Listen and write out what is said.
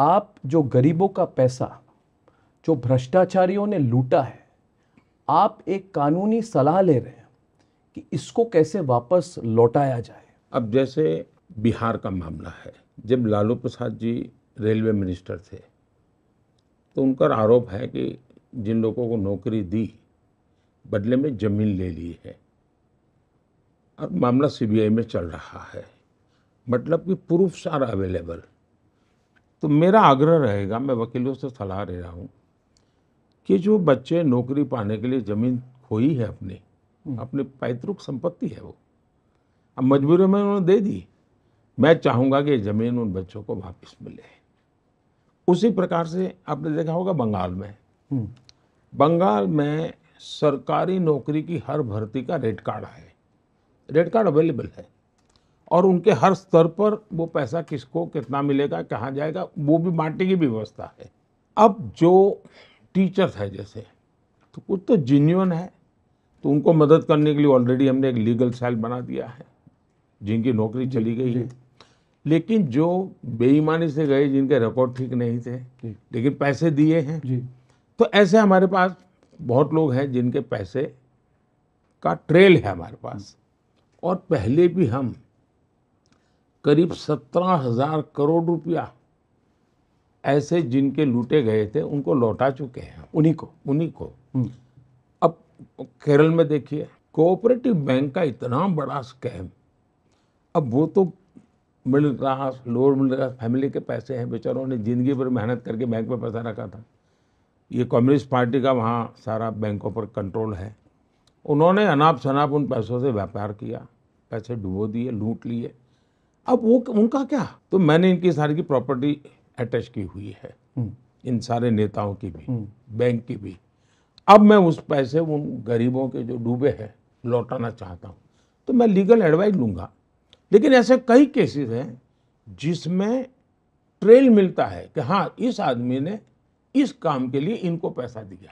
आप जो गरीबों का पैसा जो भ्रष्टाचारियों ने लूटा है आप एक कानूनी सलाह ले रहे हैं कि इसको कैसे वापस लौटाया जाए अब जैसे बिहार का मामला है जब लालू प्रसाद जी रेलवे मिनिस्टर थे तो उनका आरोप है कि जिन लोगों को नौकरी दी बदले में ज़मीन ले ली है अब मामला सीबीआई में चल रहा है मतलब कि प्रूफ आर अवेलेबल तो मेरा आग्रह रहेगा मैं वकीलों से सलाह ले रहा हूँ कि जो बच्चे नौकरी पाने के लिए ज़मीन खोई है अपने हम्म। अपनी पैतृक संपत्ति है वो अब मजबूरी में उन्होंने दे दी मैं चाहूँगा कि ज़मीन उन बच्चों को वापस मिले उसी प्रकार से आपने देखा होगा बंगाल में हम्म। बंगाल में सरकारी नौकरी की हर भर्ती का रेड कार्ड है रेड कार्ड अवेलेबल है और उनके हर स्तर पर वो पैसा किसको कितना मिलेगा कहाँ जाएगा वो भी बांटने की व्यवस्था है अब जो टीचर्स है जैसे तो कुछ तो जीन्यून है तो उनको मदद करने के लिए ऑलरेडी हमने एक लीगल सेल बना दिया है जिनकी नौकरी चली गई है लेकिन जो बेईमानी से गए जिनके रिकॉर्ड ठीक नहीं थे लेकिन पैसे दिए हैं तो ऐसे हमारे पास बहुत लोग हैं जिनके पैसे का ट्रेल है हमारे पास और पहले भी हम करीब सत्रह हज़ार करोड़ रुपया ऐसे जिनके लूटे गए थे उनको लौटा चुके हैं उन्हीं को उन्हीं को हम्म। अब केरल में देखिए कोऑपरेटिव बैंक का इतना बड़ा स्कैम अब वो तो middle class lower middle class family के पैसे हैं बेचारों ने ज़िंदगी भर मेहनत करके बैंक में पैसा रखा था ये कम्युनिस्ट पार्टी का वहाँ सारा बैंकों पर कंट्रोल है उन्होंने अनाप शनाप उन पैसों से व्यापार किया पैसे डुबो दिए लूट लिए अब वो उनका क्या तो मैंने इनकी सारी की प्रॉपर्टी अटैच की हुई है हम्म। इन सारे नेताओं की भी बैंक हम्म। की भी अब मैं उस पैसे उन गरीबों के जो डूबे हैं लौटाना चाहता हूँ तो मैं लीगल एडवाइस लूँगा लेकिन ऐसे कई केसेस हैं जिसमें ट्रेल मिलता है कि हाँ इस आदमी ने इस काम के लिए इनको पैसा दिया